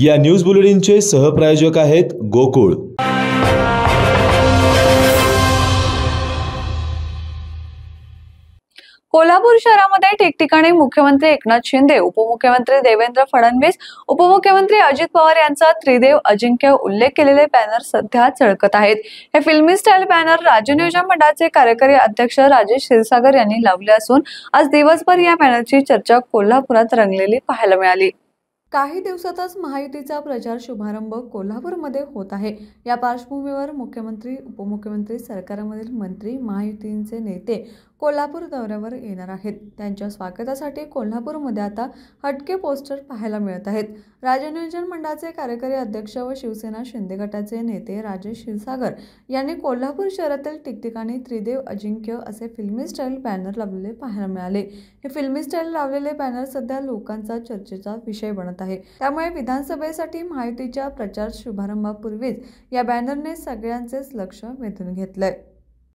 या न्यूज बुलेटिनचे सहप्रायोजक आहेत गोकुळ कोल्हापूर शहरामध्ये ठिकठिकाणी मुख्यमंत्री एकनाथ शिंदे उपमुख्यमंत्री देवेंद्र फडणवीस उपमुख्यमंत्री अजित पवार यांचा त्रिदेव अजिंक्य उल्लेख केलेले बॅनर सध्या चळकत आहेत हे फिल्मी स्टाईल बॅनर राज्य नियोजन मंडळाचे कार्यकारी अध्यक्ष राजेश क्षीरसागर यांनी लावले असून आज दिवसभर या बॅनरची चर्चा कोल्हापुरात रंगलेली पाहायला मिळाली काही दिवसातच महायुतीचा प्रचार शुभारंभ कोल्हापूरमध्ये होत आहे या पार्श्वभूमीवर मुख्यमंत्री उपमुख्यमंत्री सरकारमधील मंत्री महायुतींचे नेते कोल्हापूर दौऱ्यावर येणार आहेत त्यांच्या स्वागतासाठी कोल्हापूरमध्ये आता हटके पोस्टर पाहायला मिळत आहेत राज्य नियोजन मंडळाचे कार्यकारी अध्यक्ष व शिवसेना शिंदे गटाचे नेते राजेश क्षीरसागर यांनी कोल्हापूर शहरातील ठिकठिकाणी त्रिदेव अजिंक्य असे फिल्मी स्टाईल बॅनर लावलेले पाहायला मिळाले हे फिल्मी स्टाईल लावलेले बॅनर सध्या लोकांचा चर्चेचा विषय बनत आहे आहे त्यामुळे विधानसभेसाठी महायुतीच्या प्रचार शुभारंभापूर्वीच या बॅनरने सगळ्यांचेच लक्ष वेधून घेतलंय